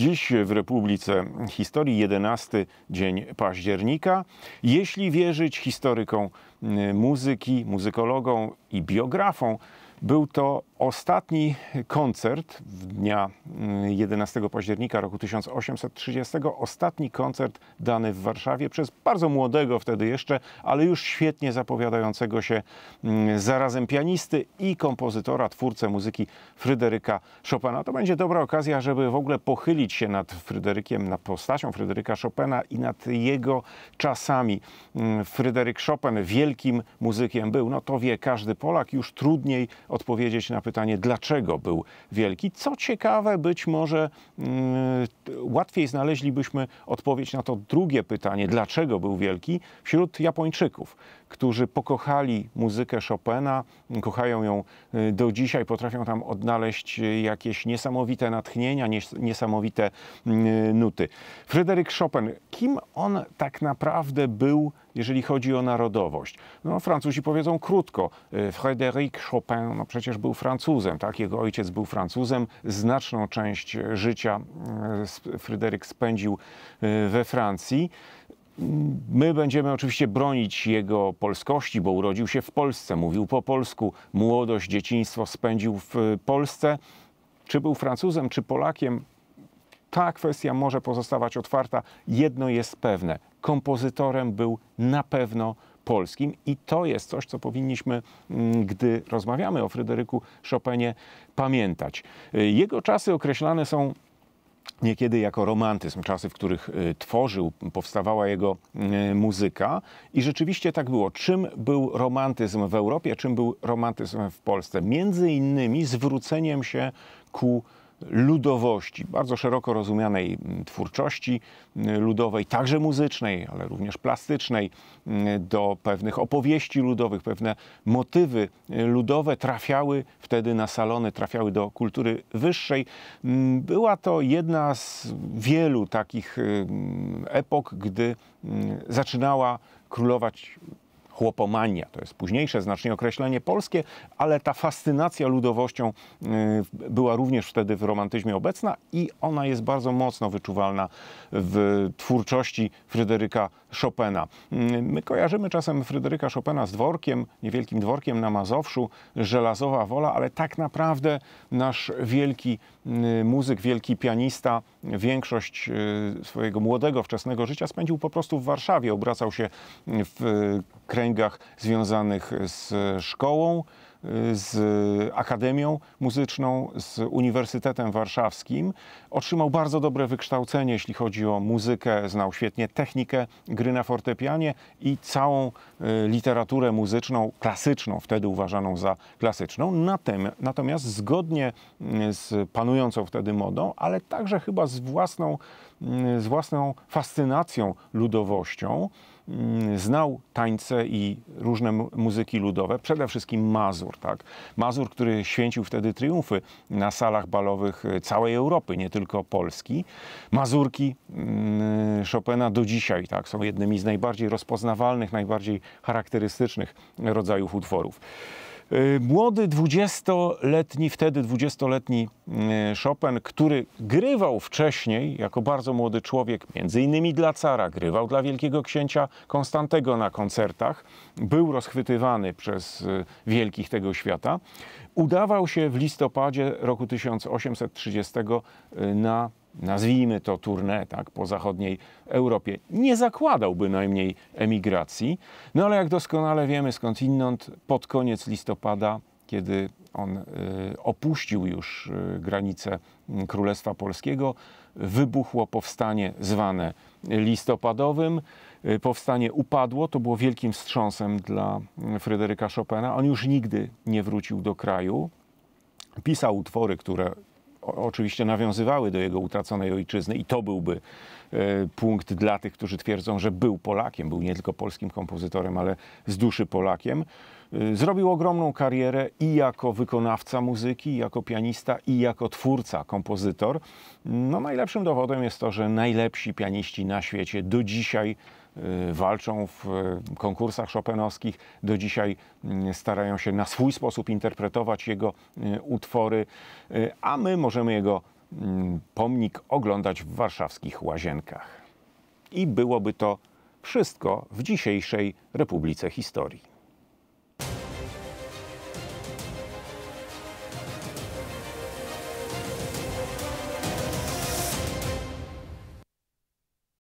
Dziś w Republice Historii 11 dzień października. Jeśli wierzyć historykom y, muzyki, muzykologom i biografom, był to Ostatni koncert w dnia 11 mm, października roku 1830, ostatni koncert dany w Warszawie przez bardzo młodego wtedy jeszcze, ale już świetnie zapowiadającego się mm, zarazem pianisty i kompozytora, twórcę muzyki Fryderyka Chopina. To będzie dobra okazja, żeby w ogóle pochylić się nad Fryderykiem, nad postacią Fryderyka Chopina i nad jego czasami. Mm, Fryderyk Chopin wielkim muzykiem był, no to wie każdy Polak, już trudniej odpowiedzieć na pytanie, pytanie, dlaczego był wielki. Co ciekawe, być może mm, łatwiej znaleźlibyśmy odpowiedź na to drugie pytanie, dlaczego był wielki, wśród Japończyków, którzy pokochali muzykę Chopina, kochają ją y, do dzisiaj, potrafią tam odnaleźć y, jakieś niesamowite natchnienia, niesamowite y, nuty. Fryderyk Chopin, kim on tak naprawdę był, jeżeli chodzi o narodowość? No, Francuzi powiedzą krótko, Fryderyk Chopin, no przecież był Francuzem, Francuzem, tak? Jego ojciec był Francuzem. Znaczną część życia e, Fryderyk spędził e, we Francji. My będziemy oczywiście bronić jego polskości, bo urodził się w Polsce, mówił po polsku, młodość, dzieciństwo spędził w e, Polsce. Czy był Francuzem, czy Polakiem, ta kwestia może pozostawać otwarta. Jedno jest pewne: kompozytorem był na pewno polskim i to jest coś, co powinniśmy, mm, gdy rozmawiamy o Fryderyku Chopinie, pamiętać. Y, jego czasy określane są niekiedy jako romantyzm, czasy, w których y, tworzył, powstawała jego y, muzyka i rzeczywiście tak było. Czym był romantyzm w Europie, czym był romantyzm w Polsce? Między innymi zwróceniem się ku ludowości, bardzo szeroko rozumianej mm, twórczości mm, ludowej, także muzycznej, ale również plastycznej, mm, do pewnych opowieści ludowych, pewne motywy y, ludowe trafiały wtedy na salony, trafiały do kultury wyższej. Była to jedna z wielu takich y, epok, gdy zaczynała królować chłopomania, to jest późniejsze znacznie określenie polskie, ale ta fascynacja ludowością y, była również wtedy w romantyzmie obecna i ona jest bardzo mocno wyczuwalna w twórczości Fryderyka Chopina. Y, my kojarzymy czasem Fryderyka Chopina z dworkiem, niewielkim dworkiem na Mazowszu, żelazowa wola, ale tak naprawdę nasz wielki y, muzyk, wielki pianista większość y, swojego młodego, wczesnego życia spędził po prostu w Warszawie. Obracał się w kręgach związanych z szkołą, z Akademią Muzyczną, z Uniwersytetem Warszawskim. Otrzymał bardzo dobre wykształcenie, jeśli chodzi o muzykę, znał świetnie technikę gry na fortepianie i całą e, literaturę muzyczną, klasyczną, wtedy uważaną za klasyczną. Natomiast zgodnie mm, z panującą wtedy modą, ale także chyba z własną, mm, z własną fascynacją ludowością, Mm, znał tańce i różne muzyki ludowe, przede wszystkim Mazur. Tak? Mazur, który święcił wtedy triumfy na salach balowych e, całej Europy, nie tylko Polski. Mazurki mm, Chopina do dzisiaj tak? są jednymi z najbardziej rozpoznawalnych, najbardziej charakterystycznych rodzajów utworów. Y, młody 20-letni, wtedy 20-letni y, Chopin, który grywał wcześniej jako bardzo młody człowiek, między innymi dla cara, grywał dla wielkiego księcia Konstantego na koncertach, był rozchwytywany przez y, wielkich tego świata, Udawał się w listopadzie roku 1830 y, na nazwijmy to tournée tak, po zachodniej Europie. Nie zakładał bynajmniej emigracji, no ale jak doskonale wiemy skądinąd, pod koniec listopada, kiedy on y, opuścił już y, granice mm, Królestwa Polskiego, wybuchło powstanie zwane listopadowym. Y, powstanie upadło, to było wielkim wstrząsem dla y, Fryderyka Chopina. On już nigdy nie wrócił do kraju. Pisał utwory, które oczywiście nawiązywały do jego utraconej ojczyzny i to byłby y, punkt dla tych, którzy twierdzą, że był Polakiem, był nie tylko polskim kompozytorem, ale z duszy Polakiem. Zrobił ogromną karierę i jako wykonawca muzyki, i jako pianista, i jako twórca, kompozytor. No, najlepszym dowodem jest to, że najlepsi pianiści na świecie do dzisiaj Y, walczą w y, konkursach szopenowskich, do dzisiaj y, starają się na swój sposób interpretować jego utwory, a my możemy jego pomnik oglądać w warszawskich łazienkach. I byłoby to wszystko w dzisiejszej Republice Historii.